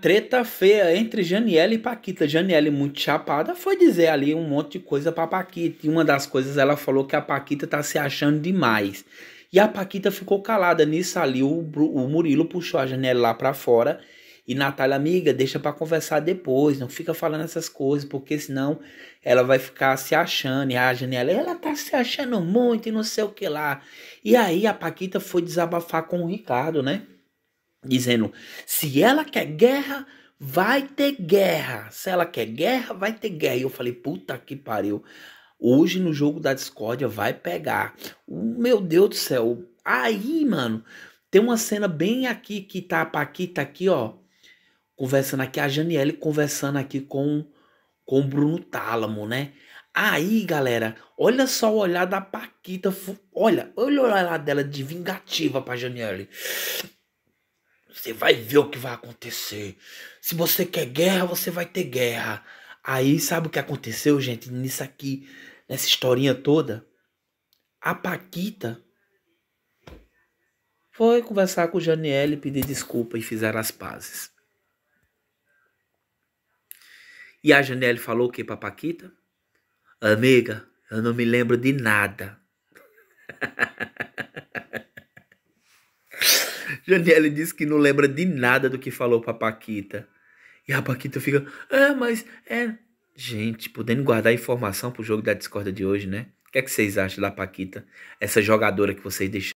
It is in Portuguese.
treta feia entre Janiele e Paquita. Janiele, muito chapada, foi dizer ali um monte de coisa pra Paquita. E uma das coisas ela falou que a Paquita tá se achando demais. E a Paquita ficou calada. Nisso ali, o, o Murilo puxou a Janiele lá pra fora. E Natália, amiga, deixa para conversar depois, não fica falando essas coisas, porque senão ela vai ficar se achando. E a Janela, ela tá se achando muito e não sei o que lá. E aí a Paquita foi desabafar com o Ricardo, né? dizendo: se ela quer guerra, vai ter guerra. Se ela quer guerra, vai ter guerra. E eu falei: puta que pariu. Hoje no jogo da discórdia vai pegar. Meu Deus do céu. Aí, mano, tem uma cena bem aqui que tá a Paquita tá aqui, ó. Conversando aqui, a Janiele conversando aqui com, com o Bruno Tálamo, né? Aí, galera, olha só o olhar da Paquita. Olha, olha o olhar dela de vingativa pra Janiele. Você vai ver o que vai acontecer. Se você quer guerra, você vai ter guerra. Aí sabe o que aconteceu, gente? Nisso aqui, nessa historinha toda, a Paquita foi conversar com o Janiel e pedir desculpa e fizeram as pazes. E a Janiel falou o que pra Paquita? Amiga, eu não me lembro de nada. Janiele diz que não lembra de nada do que falou pra Paquita. E a Paquita fica, é, mas é. Gente, podendo guardar informação pro jogo da discorda de hoje, né? O que, é que vocês acham da Paquita? Essa jogadora que vocês deixaram.